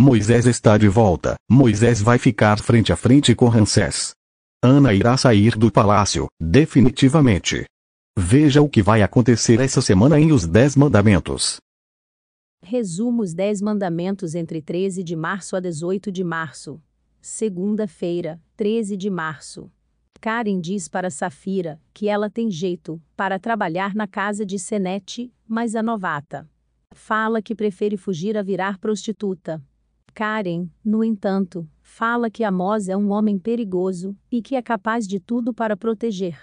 Moisés está de volta. Moisés vai ficar frente a frente com Ramsés. Ana irá sair do palácio, definitivamente. Veja o que vai acontecer essa semana em Os Dez Mandamentos. Resumo os Dez Mandamentos entre 13 de março a 18 de março. Segunda-feira, 13 de março. Karen diz para Safira que ela tem jeito para trabalhar na casa de Senete, mas a novata fala que prefere fugir a virar prostituta. Karen, no entanto, fala que Amos é um homem perigoso e que é capaz de tudo para proteger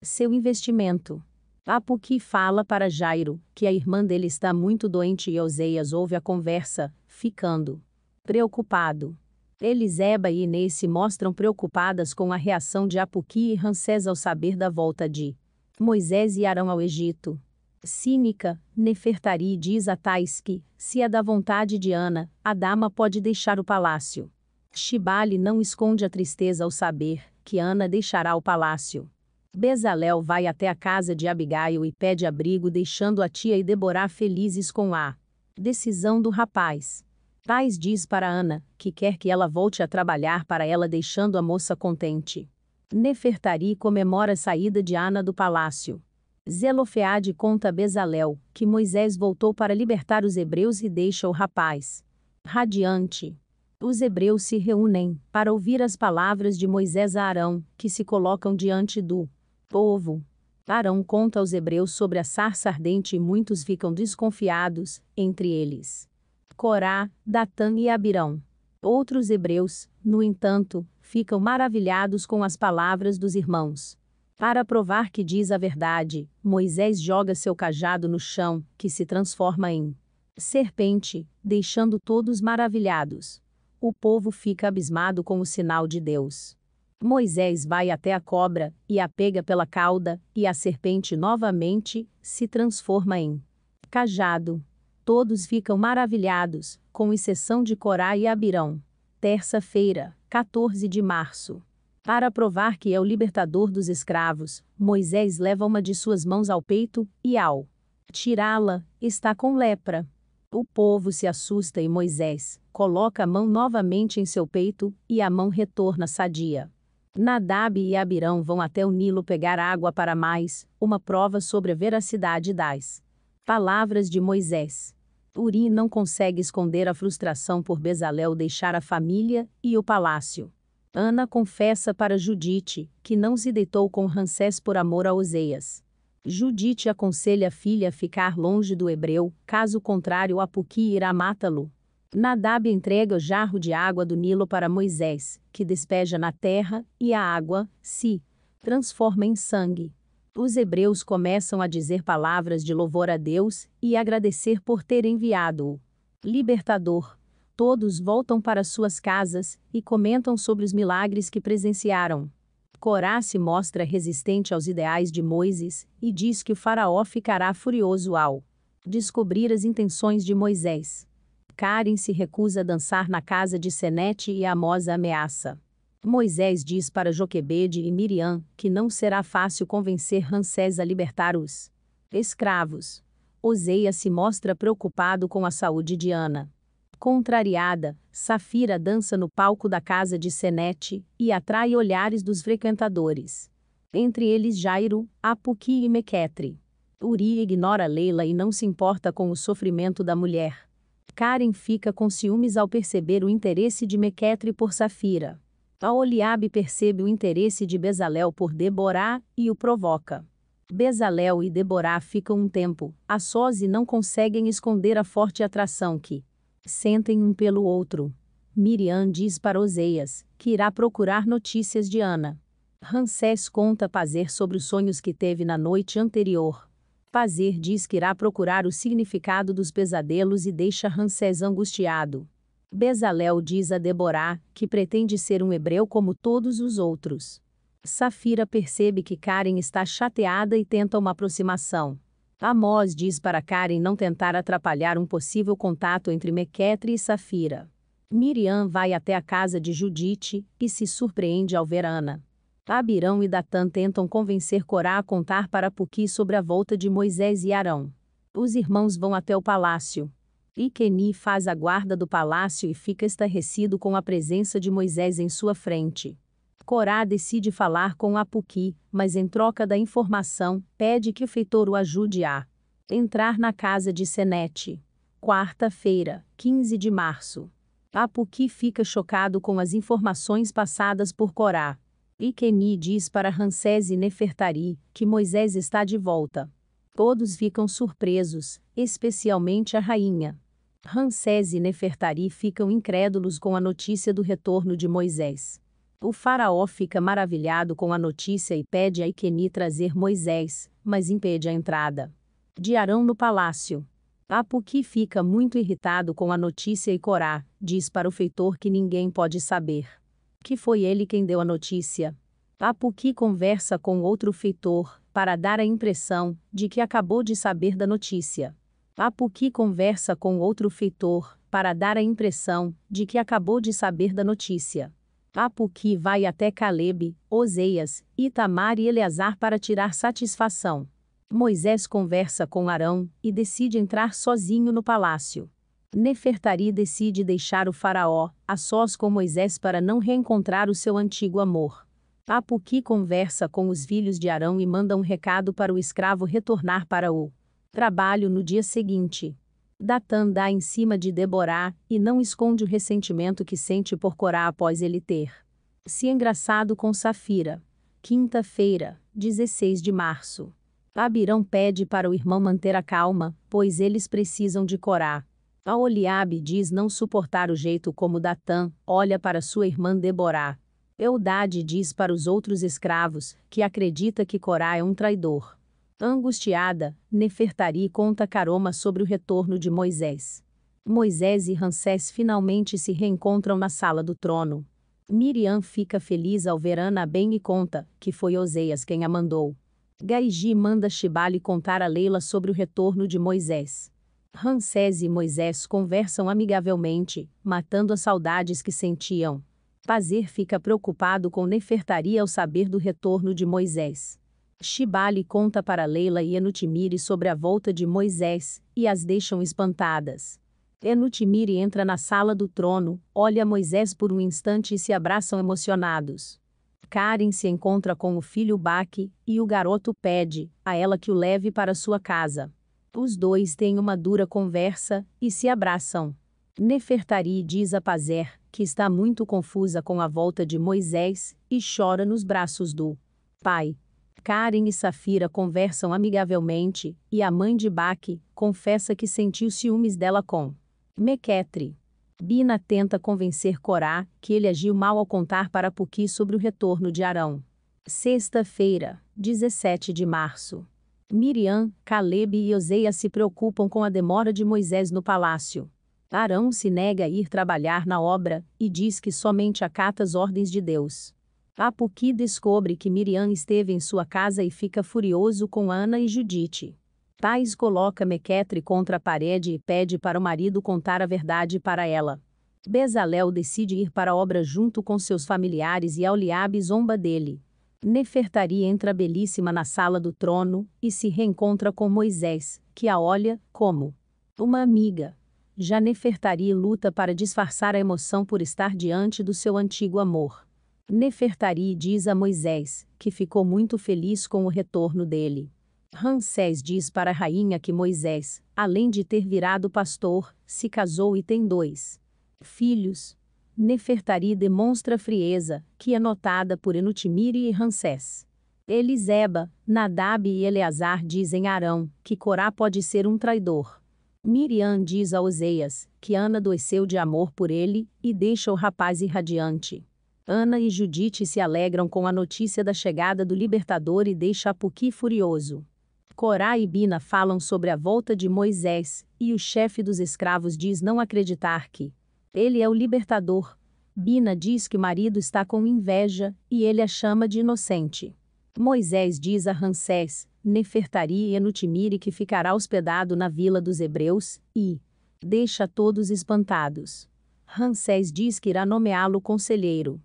seu investimento. Apuki fala para Jairo que a irmã dele está muito doente e Oseias ouve a conversa, ficando preocupado. Eliseba e Inês se mostram preocupadas com a reação de Apuqui e Ramsés ao saber da volta de Moisés e Arão ao Egito. Cínica, Nefertari diz a Tais que, se é da vontade de Ana, a dama pode deixar o palácio. Shibali não esconde a tristeza ao saber que Ana deixará o palácio. Bezalel vai até a casa de Abigail e pede abrigo deixando a tia e Deborah felizes com a decisão do rapaz. Tais diz para Ana que quer que ela volte a trabalhar para ela deixando a moça contente. Nefertari comemora a saída de Ana do palácio. Zelofeade conta a Bezalel que Moisés voltou para libertar os hebreus e deixa o rapaz radiante. Os hebreus se reúnem para ouvir as palavras de Moisés a Arão, que se colocam diante do povo. Arão conta aos hebreus sobre a sarça ardente e muitos ficam desconfiados, entre eles Corá, Datã e Abirão. Outros hebreus, no entanto, ficam maravilhados com as palavras dos irmãos. Para provar que diz a verdade, Moisés joga seu cajado no chão, que se transforma em serpente, deixando todos maravilhados. O povo fica abismado com o sinal de Deus. Moisés vai até a cobra, e a pega pela cauda, e a serpente novamente se transforma em cajado. Todos ficam maravilhados, com exceção de Corá e Abirão. Terça-feira, 14 de março. Para provar que é o libertador dos escravos, Moisés leva uma de suas mãos ao peito, e ao tirá-la, está com lepra. O povo se assusta e Moisés coloca a mão novamente em seu peito, e a mão retorna sadia. Nadab e Abirão vão até o Nilo pegar água para mais, uma prova sobre a veracidade das palavras de Moisés. Uri não consegue esconder a frustração por Bezalel deixar a família e o palácio. Ana confessa para Judite que não se deitou com Ramsés por amor a Oseias. Judite aconselha a filha a ficar longe do hebreu, caso contrário Apuqui irá matá-lo. Nadab entrega o jarro de água do Nilo para Moisés, que despeja na terra, e a água, se, transforma em sangue. Os hebreus começam a dizer palavras de louvor a Deus e agradecer por ter enviado-o. Libertador, Todos voltam para suas casas e comentam sobre os milagres que presenciaram. Corá se mostra resistente aos ideais de Moisés e diz que o faraó ficará furioso ao descobrir as intenções de Moisés. Karen se recusa a dançar na casa de Senete e Amos ameaça. Moisés diz para Joquebede e Miriam que não será fácil convencer Ramsés a libertar os escravos. Oseia se mostra preocupado com a saúde de Ana. Contrariada, Safira dança no palco da casa de Senete e atrai olhares dos frequentadores. Entre eles Jairo, Apuki e Mequetre. Uri ignora Leila e não se importa com o sofrimento da mulher. Karen fica com ciúmes ao perceber o interesse de Mequetre por Safira. Aoliabe percebe o interesse de Bezalel por Deborá e o provoca. Bezalel e Deborá ficam um tempo, a sós e não conseguem esconder a forte atração que Sentem um pelo outro. Miriam diz para Oseias, que irá procurar notícias de Ana. Ramsés conta Pazer sobre os sonhos que teve na noite anterior. Pazer diz que irá procurar o significado dos pesadelos e deixa Ramsés angustiado. Bezalel diz a Deborá que pretende ser um hebreu como todos os outros. Safira percebe que Karen está chateada e tenta uma aproximação. Amós diz para Karen não tentar atrapalhar um possível contato entre Mequetre e Safira. Miriam vai até a casa de Judite e se surpreende ao ver Ana. Abirão e Datã tentam convencer Corá a contar para Puki sobre a volta de Moisés e Arão. Os irmãos vão até o palácio. Ikeni faz a guarda do palácio e fica estarrecido com a presença de Moisés em sua frente. Corá decide falar com Apuqui, mas em troca da informação, pede que o feitor o ajude a entrar na casa de Senete. Quarta-feira, 15 de março. Apuqui fica chocado com as informações passadas por Corá. Ikeni diz para Ramsés e Nefertari que Moisés está de volta. Todos ficam surpresos, especialmente a rainha. Ramsés e Nefertari ficam incrédulos com a notícia do retorno de Moisés. O faraó fica maravilhado com a notícia e pede a Iqueni trazer Moisés, mas impede a entrada de Arão no palácio. Apuqui fica muito irritado com a notícia e Corá diz para o feitor que ninguém pode saber. Que foi ele quem deu a notícia. Apuqui conversa com outro feitor para dar a impressão de que acabou de saber da notícia. Apuqui conversa com outro feitor para dar a impressão de que acabou de saber da notícia. Apuqui vai até Caleb, Oseias, Itamar e Eleazar para tirar satisfação. Moisés conversa com Arão e decide entrar sozinho no palácio. Nefertari decide deixar o faraó, a sós com Moisés para não reencontrar o seu antigo amor. Apuqui conversa com os filhos de Arão e manda um recado para o escravo retornar para o trabalho no dia seguinte. Datan dá em cima de Deborah e não esconde o ressentimento que sente por Corá após ele ter se engraçado com Safira. Quinta-feira, 16 de março. Abirão pede para o irmão manter a calma, pois eles precisam de Corá. Aoliabe diz não suportar o jeito como Datan olha para sua irmã Deborah. Eudade diz para os outros escravos que acredita que Corá é um traidor. Angustiada, Nefertari conta Caroma sobre o retorno de Moisés. Moisés e Ramsés finalmente se reencontram na sala do trono. Miriam fica feliz ao ver Ana bem e conta que foi Oseias quem a mandou. Gaiji manda Shibali contar a Leila sobre o retorno de Moisés. Ramsés e Moisés conversam amigavelmente, matando as saudades que sentiam. Pazer fica preocupado com Nefertari ao saber do retorno de Moisés. Shibali conta para Leila e Enutimire sobre a volta de Moisés, e as deixam espantadas. Enutimire entra na sala do trono, olha Moisés por um instante e se abraçam emocionados. Karen se encontra com o filho Baque, e o garoto pede a ela que o leve para sua casa. Os dois têm uma dura conversa e se abraçam. Nefertari diz a Pazer que está muito confusa com a volta de Moisés e chora nos braços do pai. Karen e Safira conversam amigavelmente, e a mãe de Baque confessa que sentiu ciúmes dela com Mequetre. Bina tenta convencer Corá que ele agiu mal ao contar para Puki sobre o retorno de Arão. Sexta-feira, 17 de março. Miriam, Caleb e Oseia se preocupam com a demora de Moisés no palácio. Arão se nega a ir trabalhar na obra e diz que somente acata as ordens de Deus. Apuqui ah, descobre que Miriam esteve em sua casa e fica furioso com Ana e Judite. Tais coloca Mequetre contra a parede e pede para o marido contar a verdade para ela. Bezalel decide ir para a obra junto com seus familiares e Auliabe zomba dele. Nefertari entra belíssima na sala do trono e se reencontra com Moisés, que a olha como uma amiga. Já Nefertari luta para disfarçar a emoção por estar diante do seu antigo amor. Nefertari diz a Moisés, que ficou muito feliz com o retorno dele. Ramsés diz para a rainha que Moisés, além de ter virado pastor, se casou e tem dois filhos. Nefertari demonstra frieza, que é notada por Enutimire e Ramsés. Eliseba, Nadab e Eleazar dizem a Arão que Corá pode ser um traidor. Miriam diz a Oseias que Ana adoeceu de amor por ele e deixa o rapaz irradiante. Ana e Judite se alegram com a notícia da chegada do Libertador e deixa Apuqui furioso. Corá e Bina falam sobre a volta de Moisés, e o chefe dos escravos diz não acreditar que ele é o libertador. Bina diz que o marido está com inveja, e ele a chama de inocente. Moisés diz a Ramsés, Nefertari e Enutimiri que ficará hospedado na vila dos Hebreus, e deixa todos espantados. Ramsés diz que irá nomeá-lo conselheiro.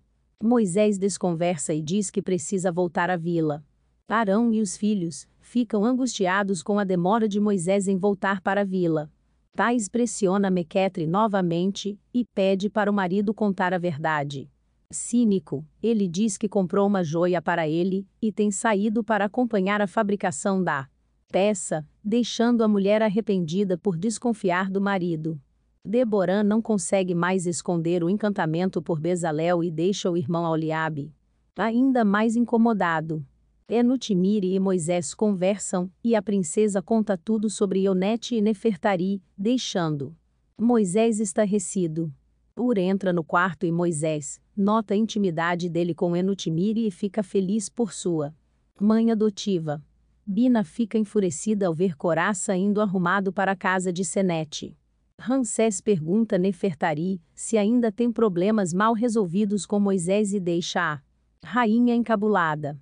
Moisés desconversa e diz que precisa voltar à vila. Arão e os filhos ficam angustiados com a demora de Moisés em voltar para a vila. Tais pressiona Mequetre novamente e pede para o marido contar a verdade. Cínico, ele diz que comprou uma joia para ele e tem saído para acompanhar a fabricação da peça, deixando a mulher arrependida por desconfiar do marido. Deborah não consegue mais esconder o encantamento por Bezalel e deixa o irmão Auliabe ainda mais incomodado. Enutimire e Moisés conversam, e a princesa conta tudo sobre Ionete e Nefertari, deixando Moisés estarrecido. Ur entra no quarto e Moisés nota a intimidade dele com Enutimire e fica feliz por sua mãe adotiva. Bina fica enfurecida ao ver Coraça indo arrumado para a casa de Senete. Ramsés pergunta Nefertari se ainda tem problemas mal resolvidos com Moisés e deixa a rainha encabulada.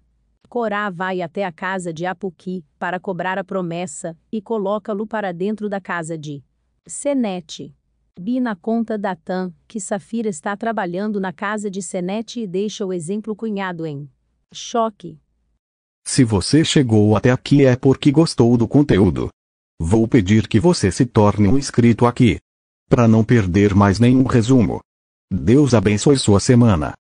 Corá vai até a casa de Apuqui para cobrar a promessa e coloca-lo para dentro da casa de Senete. Bina conta Datan que Safira está trabalhando na casa de Senete e deixa o exemplo cunhado em choque. Se você chegou até aqui é porque gostou do conteúdo. Vou pedir que você se torne um inscrito aqui. Para não perder mais nenhum resumo. Deus abençoe sua semana.